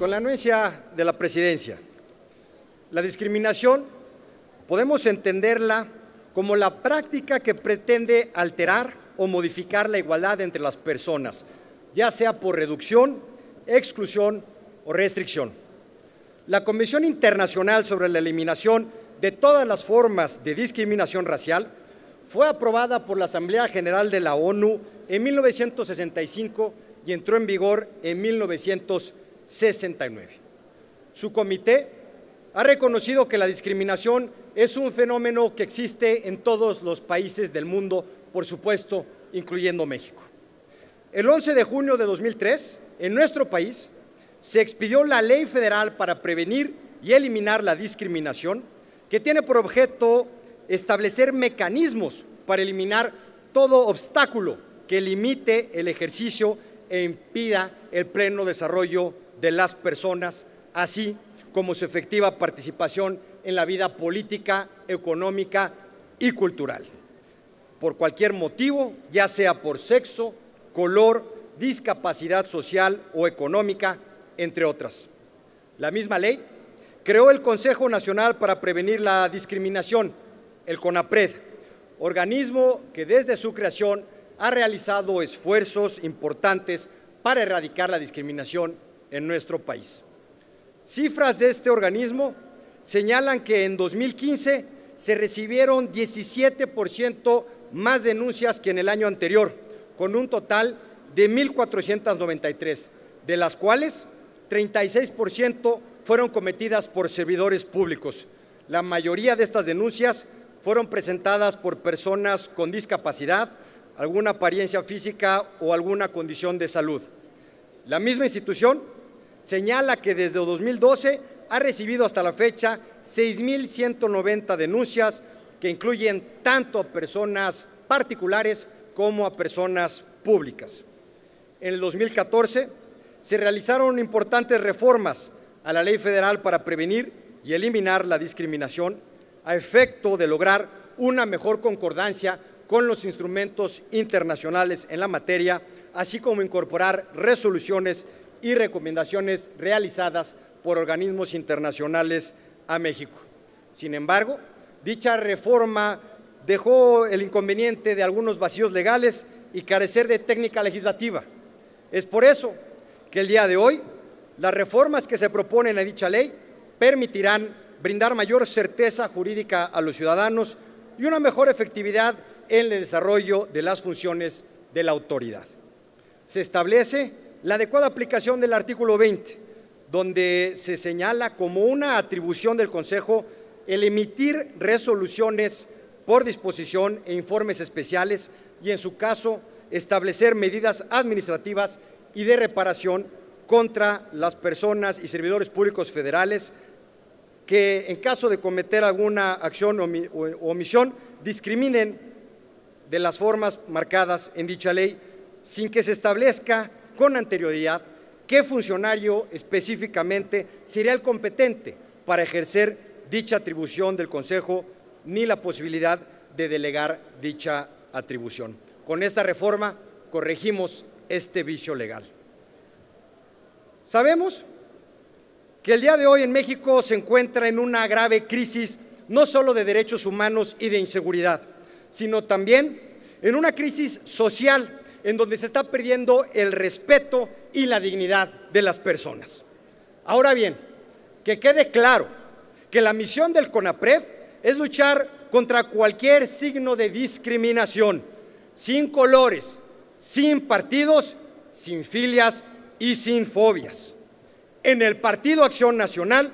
Con la anuencia de la presidencia, la discriminación podemos entenderla como la práctica que pretende alterar o modificar la igualdad entre las personas, ya sea por reducción, exclusión o restricción. La Convención Internacional sobre la Eliminación de todas las formas de discriminación racial fue aprobada por la Asamblea General de la ONU en 1965 y entró en vigor en 1965. 69. Su comité ha reconocido que la discriminación es un fenómeno que existe en todos los países del mundo, por supuesto, incluyendo México. El 11 de junio de 2003, en nuestro país, se expidió la Ley Federal para Prevenir y Eliminar la Discriminación, que tiene por objeto establecer mecanismos para eliminar todo obstáculo que limite el ejercicio e impida el pleno desarrollo de las personas, así como su efectiva participación en la vida política, económica y cultural. Por cualquier motivo, ya sea por sexo, color, discapacidad social o económica, entre otras. La misma ley creó el Consejo Nacional para Prevenir la Discriminación, el CONAPRED, organismo que desde su creación ha realizado esfuerzos importantes para erradicar la discriminación en nuestro país. Cifras de este organismo señalan que en 2015 se recibieron 17% más denuncias que en el año anterior, con un total de 1.493, de las cuales 36% fueron cometidas por servidores públicos. La mayoría de estas denuncias fueron presentadas por personas con discapacidad, alguna apariencia física o alguna condición de salud. La misma institución señala que desde 2012 ha recibido hasta la fecha 6.190 denuncias que incluyen tanto a personas particulares como a personas públicas. En el 2014 se realizaron importantes reformas a la ley federal para prevenir y eliminar la discriminación a efecto de lograr una mejor concordancia con los instrumentos internacionales en la materia, así como incorporar resoluciones y recomendaciones realizadas por organismos internacionales a México. Sin embargo, dicha reforma dejó el inconveniente de algunos vacíos legales y carecer de técnica legislativa. Es por eso que el día de hoy las reformas que se proponen a dicha ley permitirán brindar mayor certeza jurídica a los ciudadanos y una mejor efectividad en el desarrollo de las funciones de la autoridad. Se establece la adecuada aplicación del artículo 20, donde se señala como una atribución del Consejo el emitir resoluciones por disposición e informes especiales y en su caso establecer medidas administrativas y de reparación contra las personas y servidores públicos federales que en caso de cometer alguna acción o omisión discriminen de las formas marcadas en dicha ley sin que se establezca con anterioridad qué funcionario específicamente sería el competente para ejercer dicha atribución del Consejo ni la posibilidad de delegar dicha atribución. Con esta reforma corregimos este vicio legal. Sabemos que el día de hoy en México se encuentra en una grave crisis no solo de derechos humanos y de inseguridad, sino también en una crisis social en donde se está perdiendo el respeto y la dignidad de las personas. Ahora bien, que quede claro que la misión del CONAPRED es luchar contra cualquier signo de discriminación, sin colores, sin partidos, sin filias y sin fobias. En el Partido Acción Nacional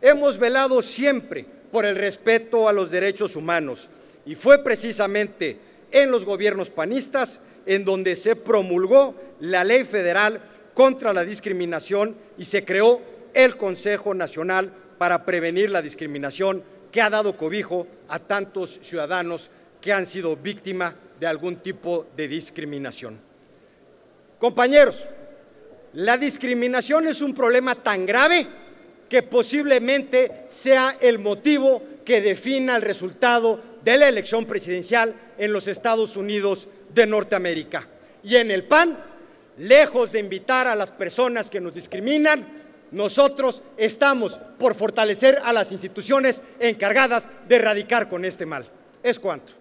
hemos velado siempre por el respeto a los derechos humanos y fue precisamente en los gobiernos panistas, en donde se promulgó la ley federal contra la discriminación y se creó el Consejo Nacional para prevenir la discriminación que ha dado cobijo a tantos ciudadanos que han sido víctimas de algún tipo de discriminación. Compañeros, la discriminación es un problema tan grave que posiblemente sea el motivo que defina el resultado de la elección presidencial en los Estados Unidos de Norteamérica. Y en el PAN, lejos de invitar a las personas que nos discriminan, nosotros estamos por fortalecer a las instituciones encargadas de erradicar con este mal. Es cuanto.